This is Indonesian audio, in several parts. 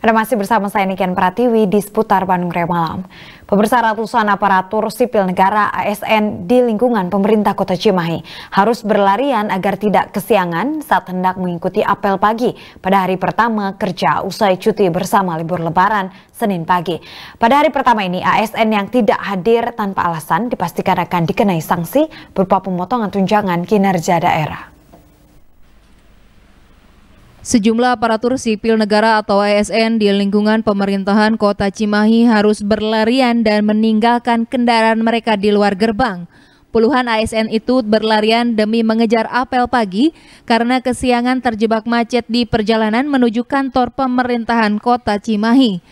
Anda masih bersama saya Niken Pratiwi di seputar Bandung Raya Malam. Pemirsa ratusan aparatur sipil negara ASN di lingkungan pemerintah kota Cimahi harus berlarian agar tidak kesiangan saat hendak mengikuti apel pagi pada hari pertama kerja usai cuti bersama libur lebaran Senin pagi. Pada hari pertama ini ASN yang tidak hadir tanpa alasan dipastikan akan dikenai sanksi berupa pemotongan tunjangan kinerja daerah. Sejumlah aparatur sipil negara atau ASN di lingkungan pemerintahan kota Cimahi harus berlarian dan meninggalkan kendaraan mereka di luar gerbang. Puluhan ASN itu berlarian demi mengejar apel pagi karena kesiangan terjebak macet di perjalanan menuju kantor pemerintahan kota Cimahi.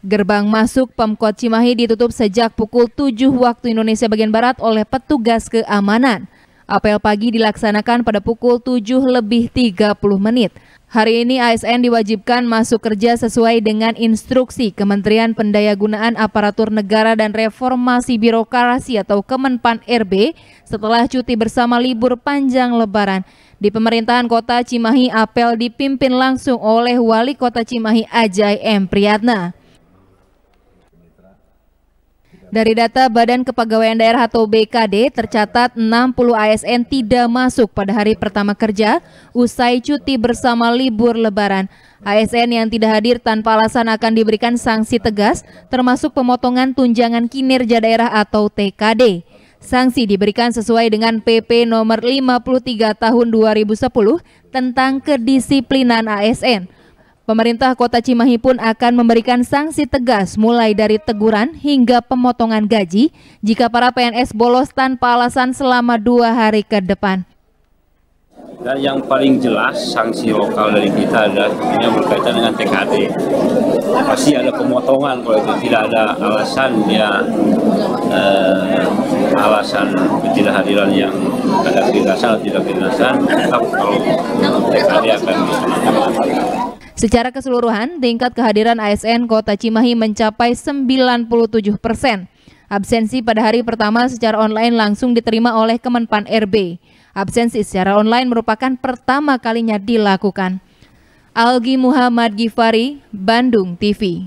Gerbang masuk Pemkot Cimahi ditutup sejak pukul 7 waktu Indonesia bagian Barat oleh petugas keamanan. Apel pagi dilaksanakan pada pukul 7 lebih 30 menit. Hari ini ASN diwajibkan masuk kerja sesuai dengan instruksi Kementerian Pendayagunaan Aparatur Negara dan Reformasi Birokrasi atau Kemenpan RB setelah cuti bersama libur panjang lebaran. Di pemerintahan kota Cimahi, apel dipimpin langsung oleh Wali Kota Cimahi Ajay M. Priyatna. Dari data Badan Kepegawaian Daerah atau BKD, tercatat 60 ASN tidak masuk pada hari pertama kerja usai cuti bersama libur lebaran. ASN yang tidak hadir tanpa alasan akan diberikan sanksi tegas, termasuk pemotongan tunjangan kinerja daerah atau TKD. Sanksi diberikan sesuai dengan PP nomor 53 tahun 2010 tentang kedisiplinan ASN. Pemerintah Kota Cimahi pun akan memberikan sanksi tegas mulai dari teguran hingga pemotongan gaji jika para PNS bolos tanpa alasan selama dua hari ke depan. Dan yang paling jelas sanksi lokal dari kita adalah yang berkaitan dengan TKD. Pasti ada pemotongan kalau itu tidak ada alasan ya eh, alasan ketidakhadiran yang ada kedinasan atau tidak kedinasan, kalau TKD akan Secara keseluruhan, tingkat kehadiran ASN Kota Cimahi mencapai 97 persen. Absensi pada hari pertama secara online langsung diterima oleh Kemenpan RB. Absensi secara online merupakan pertama kalinya dilakukan. Algi Muhammad Gifari, Bandung TV.